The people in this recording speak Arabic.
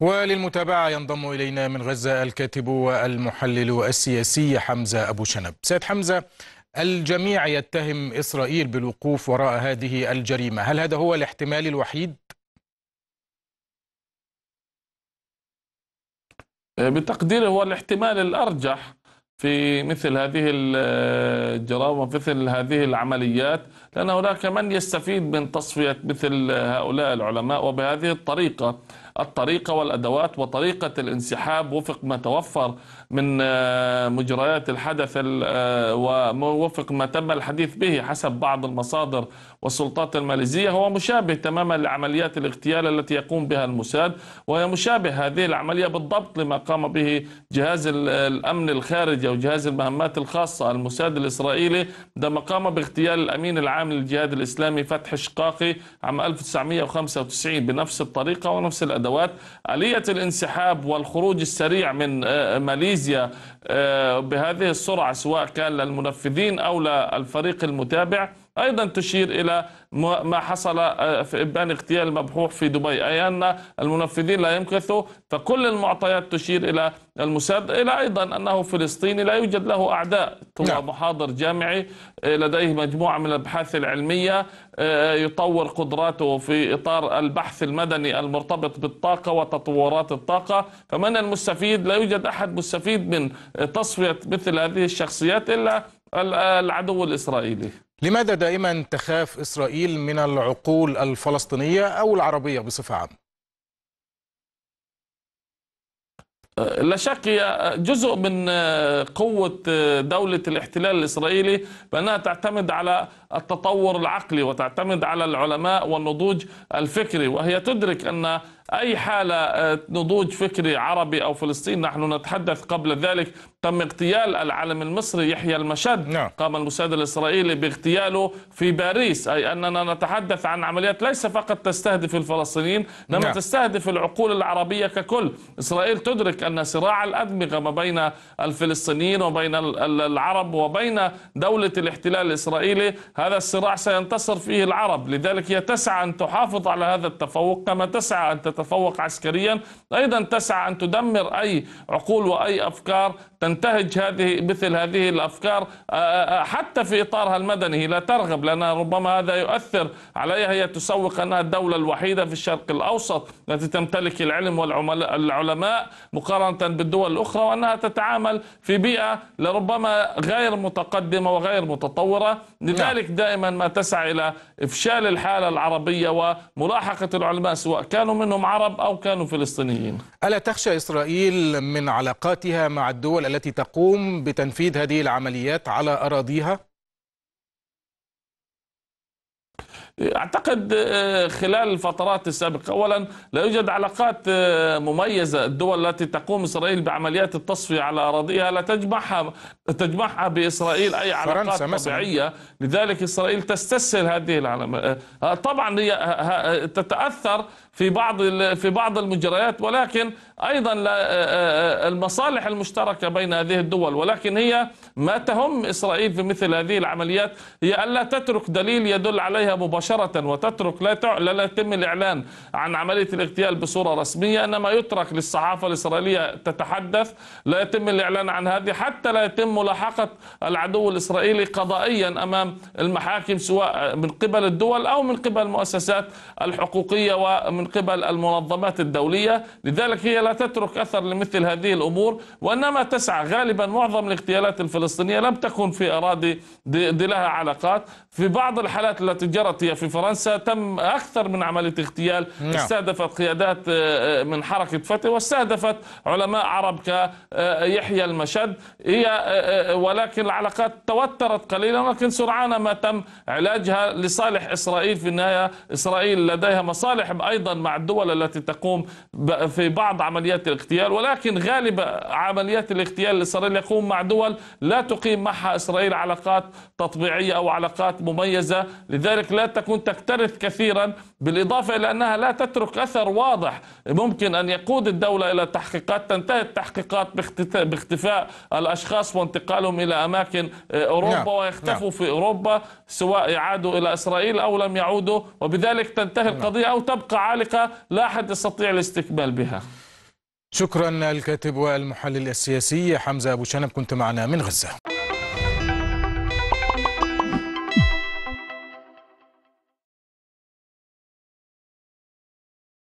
وللمتابعة ينضم إلينا من غزة الكاتب والمحلل السياسي حمزة أبو شنب سيد حمزة الجميع يتهم إسرائيل بالوقوف وراء هذه الجريمة هل هذا هو الاحتمال الوحيد؟ آه، بتقديري هو الاحتمال الأرجح في مثل هذه الجرائم آه، ومثل هذه العمليات لأن هناك من يستفيد من تصفية مثل آه، هؤلاء العلماء وبهذه الطريقة الطريقة والأدوات وطريقة الانسحاب وفق ما توفر من آه، مجريات الحدث آه، ووفق ما تم الحديث به حسب بعض المصادر والسلطات الماليزية هو مشابه تماما لعمليات الاغتيال التي يقوم بها الموساد وهي مشابه هذه العملية بالضبط لما قام به جهاز الأمن الخارجي أو جهاز المهمات الخاصة الموساد الإسرائيلي عندما قام باغتيال الأمين العام للجهاد الإسلامي فتح شقاقي عام 1995 بنفس الطريقة ونفس الأدوات الندوات آلية الانسحاب والخروج السريع من آه، ماليزيا آه، بهذه السرعة سواء كان للمنفذين أو للفريق المتابع أيضا تشير إلى ما حصل آه، في إبان اغتيال المبحوح في دبي أي أن المنفذين لا يمكثوا فكل المعطيات تشير إلى المساد إلى أيضا أنه فلسطيني لا يوجد له أعداء هو نعم. محاضر جامعي آه، لديه مجموعة من الأبحاث العلمية آه، يطور قدراته في إطار البحث المدني المرتبط بالطاقة وتطورات الطاقة فمن المستفيد لا يوجد أحد مستفيد من تصفية مثل هذه الشخصيات إلا العدو الإسرائيلي لماذا دائما تخاف إسرائيل من العقول الفلسطينية أو العربية بصفة عامة؟ لا شك جزء من آه، قوة آه، دولة الاحتلال الإسرائيلي بأنها تعتمد على التطور العقلي وتعتمد على العلماء والنضوج الفكري وهي تدرك أن أي حالة آه، نضوج فكري عربي أو فلسطيني نحن نتحدث قبل ذلك تم اغتيال العالم المصري يحيى المشد نعم. قام المساعد الإسرائيلي باغتياله في باريس أي أننا نتحدث عن عمليات ليس فقط تستهدف الفلسطينيين إنما لا. نعم. تستهدف العقول العربية ككل إسرائيل تدرك أن صراع الأدمغة ما بين الفلسطينيين وبين العرب وبين دولة الاحتلال الإسرائيلي هذا الصراع سينتصر فيه العرب لذلك هي تسعى أن تحافظ على هذا التفوق كما تسعى أن تتفوق عسكريا أيضا تسعى أن تدمر أي عقول وأي أفكار تنتهج هذه مثل هذه الأفكار حتى في إطارها المدني لا ترغب لأن ربما هذا يؤثر عليها هي تسوق أنها الدولة الوحيدة في الشرق الأوسط التي تمتلك العلم والعلماء مقارنة بالدول الأخرى وأنها تتعامل في بيئة لربما غير متقدمة وغير متطورة لذلك نعم. دائما ما تسعى إلى إفشال الحالة العربية وملاحقة العلماء سواء كانوا منهم عرب أو كانوا فلسطينيين ألا تخشى إسرائيل من علاقاتها مع الدول التي تقوم بتنفيذ هذه العمليات على أراضيها؟ أعتقد آه، خلال الفترات السابقة أولا لا يوجد علاقات آه، مميزة الدول التي تقوم إسرائيل بعمليات التصفية على أراضيها لا تجمعها تجمعها بإسرائيل أي علاقات طبيعية لذلك إسرائيل تستسهل هذه العلامة آه، طبعا هي تتأثر في بعض في بعض المجريات ولكن ايضا المصالح المشتركه بين هذه الدول ولكن هي ما تهم اسرائيل في مثل هذه العمليات هي الا تترك دليل يدل عليها مباشره مباشرة وتترك لا لا يتم الإعلان عن عملية الاغتيال بصورة رسمية إنما يترك للصحافة الإسرائيلية تتحدث لا يتم الإعلان عن هذه حتى لا يتم ملاحقة العدو الإسرائيلي قضائيا أمام المحاكم سواء من قبل الدول أو من قبل المؤسسات الحقوقية ومن قبل المنظمات الدولية لذلك هي لا تترك أثر لمثل هذه الأمور وإنما تسعى غالبا معظم الاغتيالات الفلسطينية لم تكن في أراضي دي لها علاقات في بعض الحالات التي جرت هي في فرنسا تم أكثر من عملية اغتيال نعم. استهدفت قيادات آه، آه، من حركة فتح واستهدفت علماء عرب كيحيى آه، المشد هي ولكن العلاقات توترت قليلا ولكن سرعان ما تم علاجها لصالح إسرائيل في النهاية إسرائيل لديها مصالح أيضا مع الدول التي تقوم في بعض عمليات الاغتيال ولكن غالب عمليات الاغتيال اللي يقوم مع دول لا تقيم معها إسرائيل علاقات تطبيعية أو علاقات مميزة لذلك لا تكون تكون تكترث كثيرا بالإضافة إلى أنها لا تترك أثر واضح ممكن أن يقود الدولة إلى تحقيقات تنتهي التحقيقات باختفاء الأشخاص وانتقالهم إلى أماكن آه، أوروبا نعم، ويختفوا نعم. في أوروبا سواء عادوا إلى إسرائيل أو لم يعودوا وبذلك تنتهي نعم. القضية أو تبقى عالقة لا أحد يستطيع الاستقبال بها شكرا للكاتب والمحلل السياسي حمزة أبو شنب كنت معنا من غزة